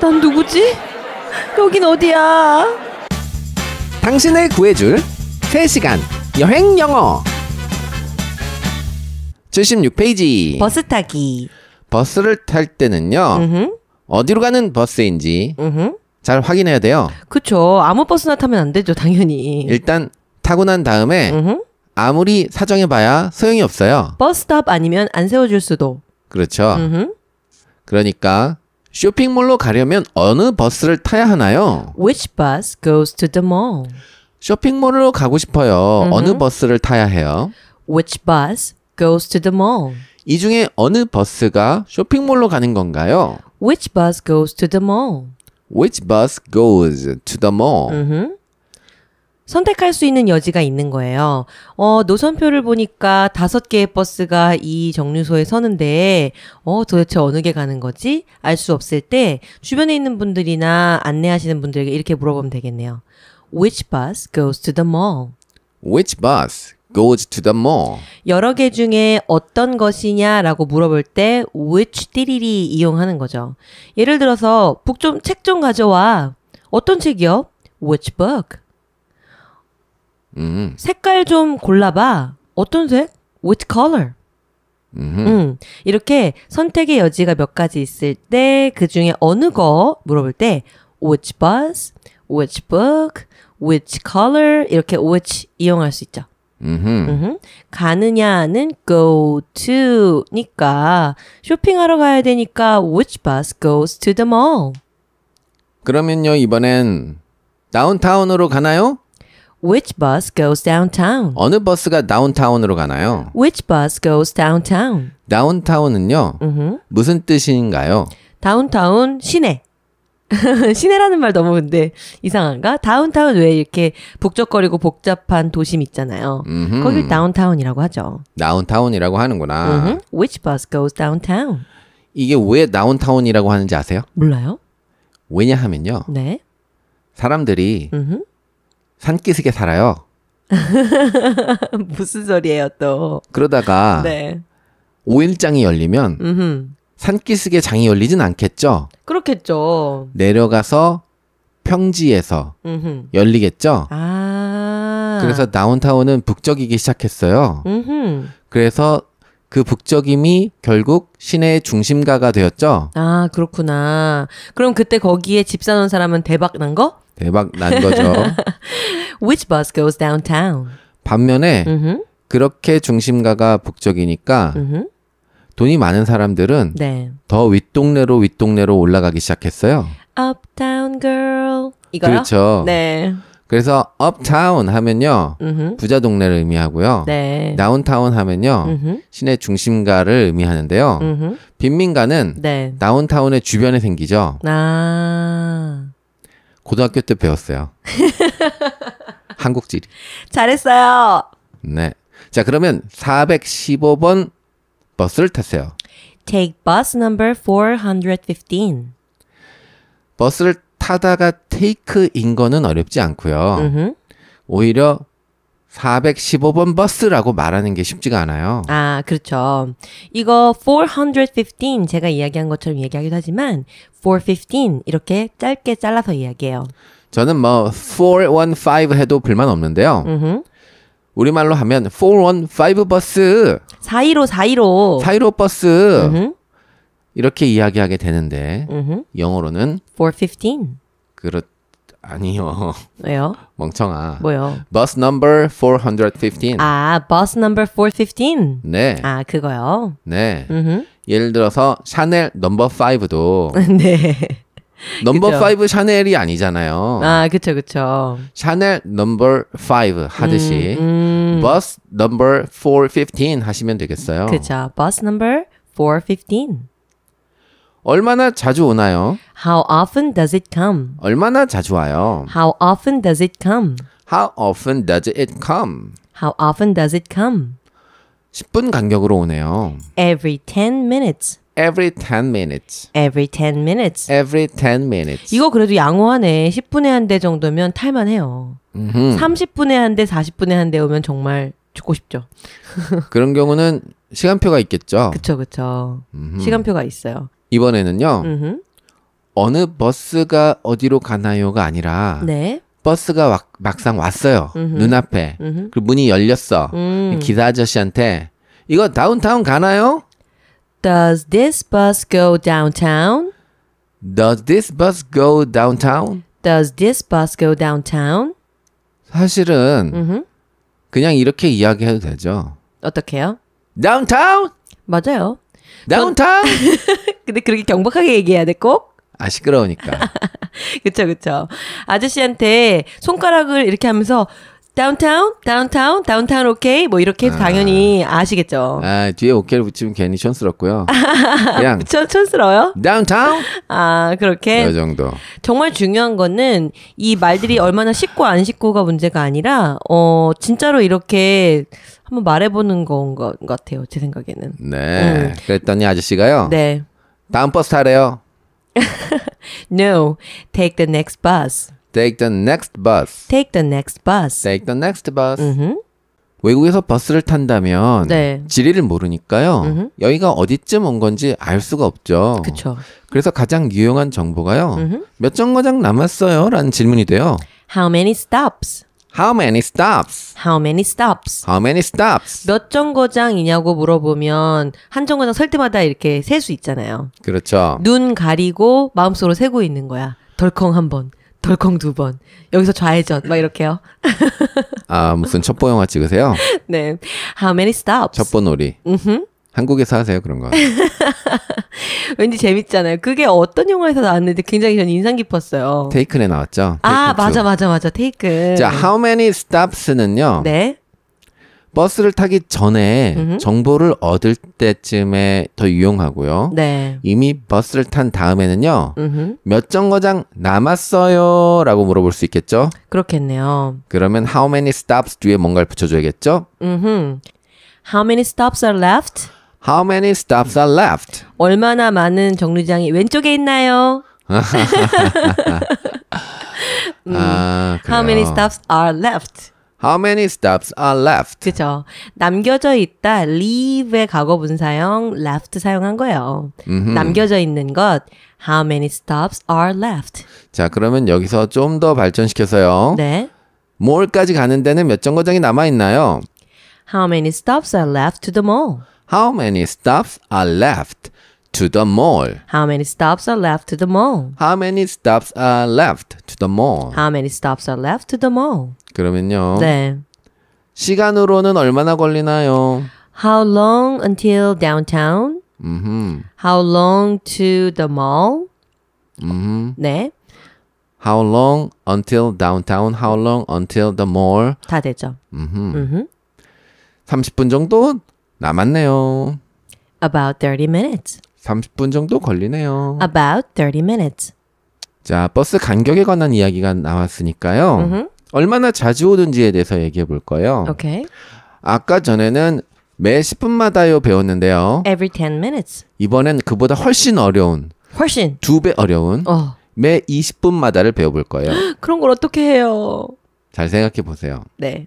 난 누구지? 여긴 어디야? 당신을 구해줄 3시간 여행 영어 76페이지 버스 타기. 버스를 탈 때는요 음흠. 어디로 가는 버스인지 음흠. 잘 확인해야 돼요 그쵸. 아무 버스나 타면 안 되죠, 당연히. 일단 타고 난 다음에 음흠. 아무리 사정해봐야 소용이 없어요 버스탑 아니면 안 세워줄 수도. 그렇죠 음흠. 그러니까 쇼핑몰로 가려면 어느 버스를 타야 하나요? Which bus goes to the mall? 쇼핑몰로 가고 싶어요. Mm-hmm. 어느 버스를 타야 해요? Which bus goes to the mall? 이 중에 어느 버스가 쇼핑몰로 가는 건가요? Which bus goes to the mall? Which bus goes to the mall? Mm-hmm. 선택할 수 있는 여지가 있는 거예요. 어, 노선표를 보니까 다섯 개의 버스가 이 정류소에 서는데, 어, 도대체 어느 게 가는 거지? 알 수 없을 때, 주변에 있는 분들이나 안내하시는 분들에게 이렇게 물어보면 되겠네요. Which bus goes to the mall? Which bus goes to the mall? 여러 개 중에 어떤 것이냐라고 물어볼 때 which 띠리리 이용하는 거죠. 예를 들어서 북좀책 좀 가져와. 어떤 책이요? Which book? 음. 색깔 좀 골라봐. 어떤 색? What color? 음 음, 이렇게 선택의 여지가 몇 가지 있을 때 그 중에 어느 거 물어볼 때 which bus, which book, which color 이렇게 which 이용할 수 있죠. 음흠. 가느냐는 go to니까 쇼핑하러 가야 되니까 which bus goes to the mall? 그러면요 이번엔 다운타운으로 가나요? Which bus goes downtown? 어느 버스가 다운타운으로 가나요? Which bus goes downtown? 다운타운은요. 음흠. 무슨 뜻인가요? 다운타운 시내. 시내라는 말 너무 근데 이상한가? 다운타운 왜 이렇게 북적거리고 복잡한 도심 있잖아요. 음흠. 거길 다운타운이라고 하죠. 다운타운이라고 하는구나. 음흠. Which bus goes downtown? 이게 왜 다운타운이라고 하는지 아세요? 몰라요. 왜냐하면요. 네. 사람들이 음흠. 산기슭에 살아요. 무슨 소리예요 또? 그러다가 네. 5일장이 열리면 산기슭에 장이 열리진 않겠죠. 그렇겠죠. 내려가서 평지에서 음흠. 열리겠죠. 아. 그래서 다운타운은 북적이기 시작했어요. 음흠. 그래서 그 북적임이 결국 시내의 중심가가 되었죠. 아, 그렇구나. 그럼 그때 거기에 집 사놓은 사람은 대박 난 거? 대박 난 거죠. Which bus goes downtown? 반면에 mm-hmm. 그렇게 중심가가 북쪽이니까 mm-hmm. 돈이 많은 사람들은 네. 더 윗동네로 윗동네로 올라가기 시작했어요. Uptown girl 이거요? 그렇죠. 네. 그래서 uptown 하면요 mm-hmm. 부자 동네를 의미하고요. 네. downtown 하면요 시내 중심가를 의미하는데요. 빈민가는 네. downtown의 주변에 생기죠. 아. 고등학교 때 배웠어요. 한국지리. 잘했어요. 네. 자, 그러면 415번 버스를 탔어요. Take bus number 415. 버스를 타다가 take인 거는 어렵지 않고요. Mm-hmm. 오히려 415번 버스라고 말하는 게 쉽지가 않아요. 아, 그렇죠. 이거 415 제가 이야기한 것처럼 이야기하기도 하지만 415 이렇게 짧게 잘라서 이야기해요. 저는 뭐 415 해도 불만 없는데요. 우리말로 하면 415 버스 415 415 415 버스 이렇게 이야기하게 되는데 영어로는 415 그렇죠. 아니요. 왜요? 멍청아. 뭐요? Bus number 415. 아, bus number 415? 네. 아, 그거요? 네. 음흠. 예를 들어서 샤넬 넘버 5도 네. 넘버 5 샤넬이 아니잖아요. 아, 그쵸, 그쵸. 샤넬 넘버 5 하듯이 음, 음. bus number 415 하시면 되겠어요. 그쵸. bus number 415. 얼마나 자주 오나요? How often does it come? 얼마나 자주 와요? How often does it come? How often does it come? How often does it come? 10분 간격으로 오네요. Every 10 minutes. Every 10 minutes. Every 10 minutes. Every 10 minutes. 이거 그래도 양호하네. 10분에 한 대 정도면 탈만해요. 음흠. 30분에 한 대, 40분에 한 대 오면 정말 죽고 싶죠. 그런 경우는 시간표가 있겠죠. 그쵸, 그쵸. 음흠. 시간표가 있어요. 이번에는요. 음흠. 어느 버스가 어디로 가나요가 아니라 네. 버스가 와, 막상 왔어요 음흠. 눈앞에 그 문이 열렸어 음. 기사 아저씨한테 이거 다운타운 가나요? Does this bus go downtown? Does this bus go downtown? Does this bus go downtown? 사실은 음흠. 그냥 이렇게 이야기해도 되죠. 어떻게요? Downtown? 맞아요. 다운타운? 근데 그렇게 경박하게 얘기해야 돼, 꼭? 아 시끄러우니까. 그쵸 그쵸. 아저씨한테 손가락을 이렇게 하면서 다운타운, 다운타운, 다운타운 오케이 뭐 이렇게 해서 아. 당연히 아시겠죠. 아 뒤에 오케이를 붙이면 괜히 촌스럽고요. 그냥 촌, 촌스러요 다운타운. 아 그렇게. 이 정도. 정말 중요한 거는 이 말들이 얼마나 쉽고 안 쉽고가 문제가 아니라 어 진짜로 이렇게 한번 말해보는 건것 같아요 제 생각에는. 네. 음. 그랬더니 아저씨가요. 네. 다음 버스 타래요. no, take the next bus. Take the next bus. Take the next bus. Take the next bus. Mm-hmm. 외국에서 버스를 탄다면 네. 지리를 모르니까요. 음흠. 여기가 어디쯤 온 건지 알 수가 없죠. 그쵸. 그래서 가장 유용한 정보가요. 음흠. 몇 정거장 남았어요? 라는 질문이 돼요. How many stops? How many stops? How many stops? How many stops? 몇 정거장이냐고 물어보면 한 정거장 설 때마다 이렇게 셀 수 있잖아요. 그렇죠. 눈 가리고 마음속으로 세고 있는 거야. 덜컹 한 번, 덜컹 두 번. 여기서 좌회전 막 이렇게요. 아 무슨 첩보 영화 찍으세요? 네. How many stops? 첩보 놀이. 음. 한국에서 하세요 그런 거. 왠지 재밌잖아요. 그게 어떤 영화에서 나왔는데 굉장히 전 인상 깊었어요. 테이큰에 나왔죠. 아, 테이큰 맞아 맞아 맞아 테이큰. 자 How many stops는요. 네. 버스를 타기 전에 음흠. 정보를 얻을 때쯤에 더 유용하고요. 네. 이미 버스를 탄 다음에는요. 몇 정거장 남았어요라고 물어볼 수 있겠죠? 그렇겠네요. 그러면 how many stops 뒤에 뭔가를 붙여 줘야겠죠? 음. How many stops are left? How many stops are left? 얼마나 많은 정류장이 왼쪽에 있나요? 음, 아, How many stops are left? How many stops are left? 그죠. 남겨져 있다, leave의 과거 분사형 left 사용한 거예요. 음흠. 남겨져 있는 것, how many stops are left? 자, 그러면 여기서 좀 더 발전시켜서요. 네. 몰까지 가는 데는 몇 정거장이 남아 있나요? How many stops are left to the mall? How many stops are left to the mall? How many stops are left to the mall? How many stops are left to the mall? How many stops are left to the mall? 그러면요. 네. 시간으로는 얼마나 걸리나요? How long until downtown? 음흠. How long to the mall? 음흠. 네. How long until downtown? How long until the mall? 다 되죠. 음흠. 음흠. 30분 정도 남았네요. About 30 minutes. 30분 정도 걸리네요. About 30 minutes. 자, 버스 간격에 관한 이야기가 나왔으니까요. Mm-hmm. 얼마나 자주 오든지에 대해서 얘기해 볼 거예요. Okay. 아까 전에는 매 10분마다요 배웠는데요. Every 10 minutes. 이번엔 그보다 훨씬 어려운. 훨씬. 두 배 어려운. 어. 매 20분마다를 배워볼 거예요. 그런 걸 어떻게 해요? 잘 생각해 보세요. 네.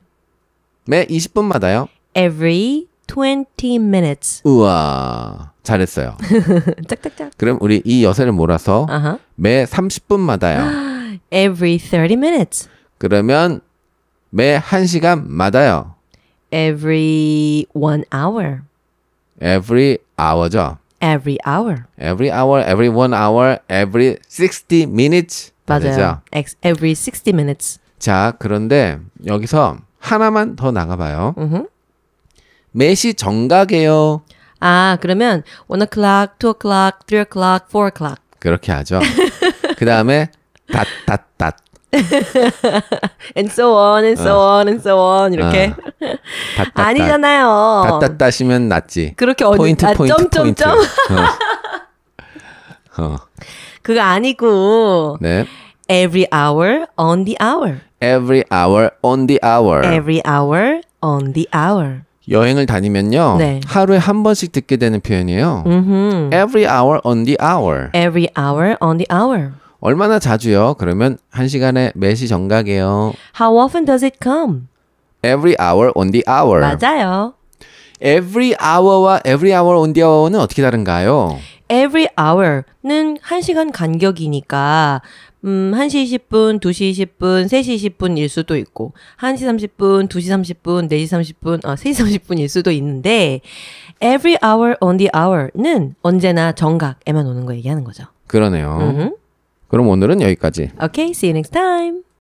매 20분마다요. Every 20 minutes. 우와. 잘했어요. 짝짝짝. 그럼 우리 이 여세를 몰아서 uh-huh. 매 30분마다요. Every 30 minutes. 그러면 매 1시간마다요. Every 1 hour. Every hour죠. Every hour. Every hour, every 1 hour, every 60 minutes. 맞아요. 되죠? Every 60 minutes. 자, 그런데 여기서 하나만 더 나가봐요. Uh-huh. 매시 정각이에요. 아, 그러면 1 o'clock, 2 o'clock, 3 o'clock, 4 o'clock. 그렇게 하죠. 그 다음에 닷, 닷, 닷. and so on, and so 어. on, and so on 이렇게 어. 다, 다, 아니잖아요. 따따따시면 낫지. 그렇게 어디, 포인트 아, 포인트 점점점. 포인트. 어. 어. 그거 아니고. 네. Every hour on the hour. Every hour on the hour. Every hour on the hour. 여행을 다니면요. 네. 하루에 한 번씩 듣게 되는 표현이에요. 음흠. Every hour on the hour. Every hour on the hour. 얼마나 자주요? 그러면 한 시간에 매시 정각이에요. How often does it come? Every hour on the hour. 맞아요. Every hour와 every hour on the hour는 어떻게 다른가요? every hour는 1시간 간격이니까 음, 1시 20분, 2시 20분, 3시 20분일 수도 있고 1시 30분, 2시 30분, 4시 30분, 어, 3시 30분일 수도 있는데 every hour on the hour는 언제나 정각에만 오는 거 얘기하는 거죠. 그러네요. 음흠. 그럼 오늘은 여기까지. Okay, see you next time.